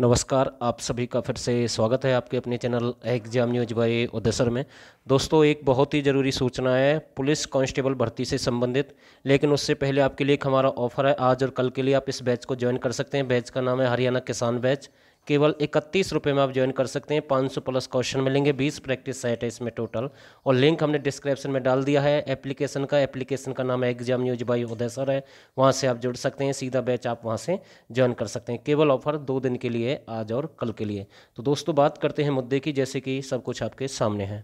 नमस्कार आप सभी का फिर से स्वागत है आपके अपने channel exam news by Uday sir में दोस्तों एक बहुत ही ज़रूरी सूचना है पुलिस कांस्टेबल भर्ती से संबंधित लेकिन उससे पहले आपके लिए एक हमारा ऑफर है आज और कल के लिए आप इस बैच को ज्वाइन कर सकते हैं बैच का नाम है हरियाणा किसान बैच केवल इकतीस रुपये में आप ज्वाइन कर सकते हैं पाँच सौ प्लस क्वेश्चन मिलेंगे बीस प्रैक्टिस सेट है इसमें टोटल और लिंक हमने डिस्क्रिप्शन में डाल दिया है एप्लीकेशन का एप्लीकेशन का नाम है exam news by Uday sir है वहाँ से आप जुड़ सकते हैं सीधा बैच आप वहाँ से ज्वाइन कर सकते हैं केवल ऑफर दो दिन के लिए आज और कल के लिए तो दोस्तों बात करते हैं मुद्दे की जैसे कि सब कुछ आपके सामने है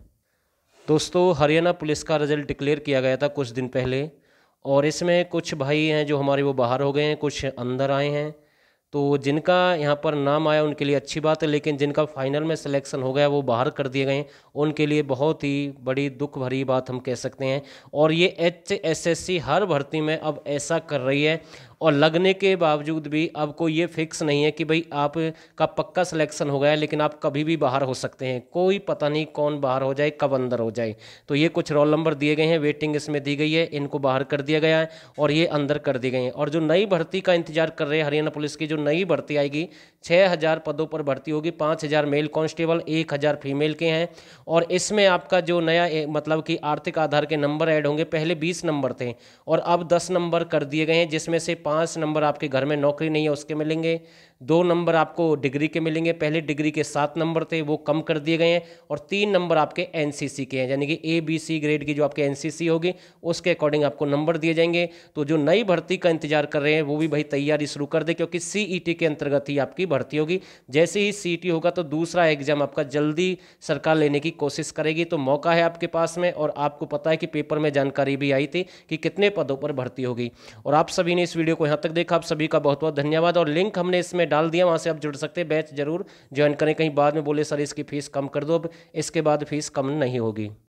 दोस्तों हरियाणा पुलिस का रिजल्ट डिक्लेयर किया गया था कुछ दिन पहले और इसमें कुछ भाई हैं जो हमारे वो बाहर हो गए हैं कुछ अंदर आए हैं तो जिनका यहाँ पर नाम आया उनके लिए अच्छी बात है लेकिन जिनका फाइनल में सिलेक्शन हो गया वो बाहर कर दिए गए उनके लिए बहुत ही बड़ी दुख भरी बात हम कह सकते हैं और ये एच एस एस सी हर भर्ती में अब ऐसा कर रही है और लगने के बावजूद भी आपको ये फिक्स नहीं है कि भाई आपका पक्का सिलेक्शन हो गया है लेकिन आप कभी भी बाहर हो सकते हैं कोई पता नहीं कौन बाहर हो जाए कब अंदर हो जाए तो ये कुछ रोल नंबर दिए गए हैं वेटिंग इसमें दी गई है इनको बाहर कर दिया गया है और ये अंदर कर दिए गए हैं और जो नई भर्ती का इंतजार कर रहे हैं हरियाणा पुलिस की जो नई भर्ती आएगी छः पदों पर भर्ती होगी पाँच मेल कांस्टेबल एक फीमेल के हैं और इसमें आपका जो नया मतलब कि आर्थिक आधार के नंबर ऐड होंगे पहले बीस नंबर थे और अब दस नंबर कर दिए गए हैं जिसमें से पाँच नंबर आपके घर में नौकरी नहीं है उसके मिलेंगे दो नंबर आपको डिग्री के मिलेंगे पहले डिग्री के सात नंबर थे वो कम कर दिए गए हैं और तीन नंबर आपके एनसीसी के हैं यानी कि ए बी सी ग्रेड की जो आपके एनसीसी होगी उसके अकॉर्डिंग आपको नंबर दिए जाएंगे तो जो नई भर्ती का इंतजार कर रहे हैं वो भी भाई तैयारी शुरू कर दे क्योंकि सीईटी e के अंतर्गत ही आपकी भर्ती होगी जैसे ही सी e होगा तो दूसरा एग्जाम आपका जल्दी सरकार लेने की कोशिश करेगी तो मौका है आपके पास में और आपको पता है कि पेपर में जानकारी भी आई थी कि कितने पदों पर भर्ती होगी और आप सभी ने इस वीडियो को को यहाँ तक देखा आप सभी का बहुत बहुत धन्यवाद और लिंक हमने इसमें डाल दिया वहाँ से आप जुड़ सकते हैं बैच जरूर ज्वाइन करें कहीं बाद में बोले सर इसकी फीस कम कर दो अब इसके बाद फीस कम नहीं होगी